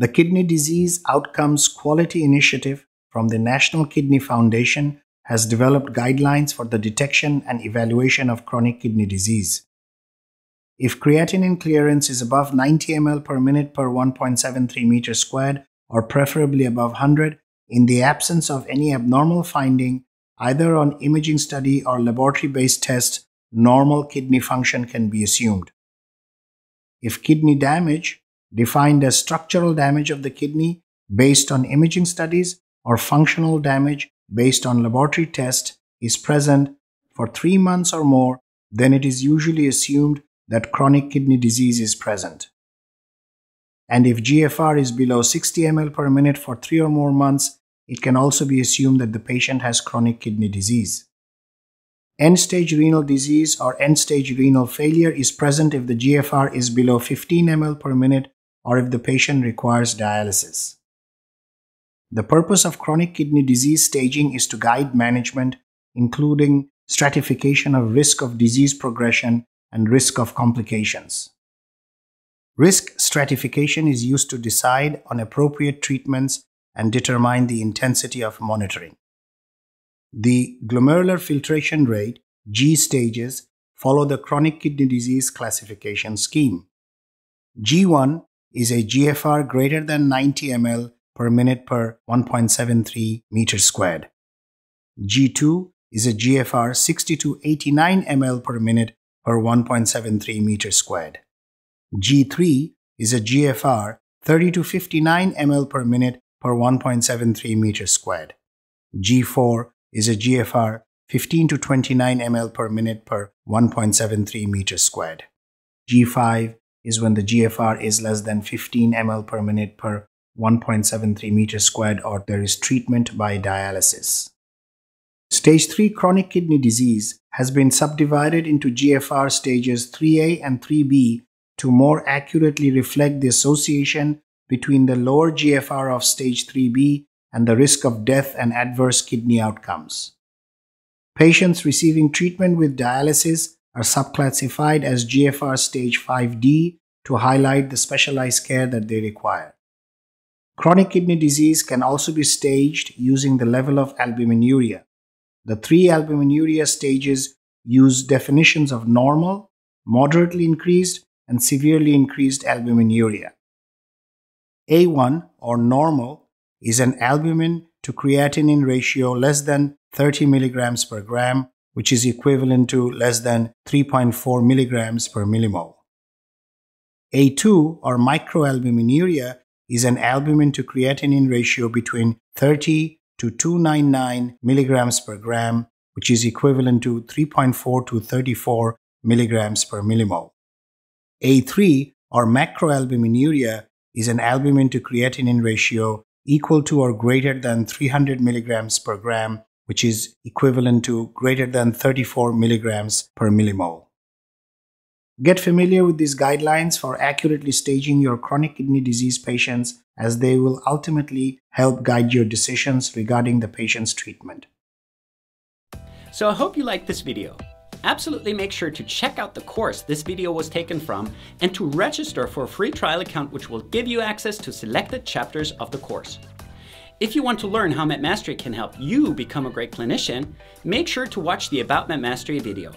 the Kidney Disease Outcomes Quality Initiative from the National Kidney Foundation has developed guidelines for the detection and evaluation of chronic kidney disease. If creatinine clearance is above 90 ml per minute per 1.73 m squared, or preferably above 100, in the absence of any abnormal finding, either on imaging study or laboratory based test, normal kidney function can be assumed. If kidney damage, defined as structural damage of the kidney based on imaging studies or functional damage based on laboratory test is present for three months or more, then it is usually assumed that chronic kidney disease is present. And if GFR is below 60 ml per minute for three or more months, it can also be assumed that the patient has chronic kidney disease. End stage renal disease or end stage renal failure is present if the GFR is below 15 ml per minute or if the patient requires dialysis. The purpose of chronic kidney disease staging is to guide management, including stratification of risk of disease progression and risk of complications. Risk stratification is used to decide on appropriate treatments and determine the intensity of monitoring. The glomerular filtration rate, G stages, follow the chronic kidney disease classification scheme. G1 is a GFR greater than 90 ml per minute per 1.73 meters squared. G2 is a GFR 60 to 89 ml per minute per 1.73 meters squared. G3 is a GFR 30 to 59 ml per minute per 1.73 meters squared. G4 is a GFR 15 to 29 ml per minute per 1.73 meters squared. G5 is when the GFR is less than 15 ml per minute per 1.73 meters squared or there is treatment by dialysis. Stage 3 chronic kidney disease has been subdivided into GFR stages 3A and 3B to more accurately reflect the association between the lower GFR of stage 3B and the risk of death and adverse kidney outcomes. Patients receiving treatment with dialysis are subclassified as GFR stage 5D to highlight the specialized care that they require. Chronic kidney disease can also be staged using the level of albuminuria. The three albuminuria stages use definitions of normal, moderately increased, and severely increased albuminuria. A1 or normal is an albumin to creatinine ratio less than 30 milligrams per gram which is equivalent to less than 3.4 milligrams per millimole. A2 or microalbuminuria is an albumin to creatinine ratio between 30 to 299 milligrams per gram, which is equivalent to 3.4 to 34 milligrams per millimole. A3 or macroalbuminuria is an albumin to creatinine ratio equal to or greater than 300 milligrams per gram, which is equivalent to greater than 34 milligrams per millimole. Get familiar with these guidelines for accurately staging your chronic kidney disease patients as they will ultimately help guide your decisions regarding the patient's treatment. So I hope you liked this video. Absolutely make sure to check out the course this video was taken from and to register for a free trial account which will give you access to selected chapters of the course. If you want to learn how MetMastery can help you become a great clinician, make sure to watch the About MetMastery video.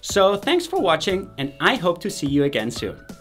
So thanks for watching, and I hope to see you again soon.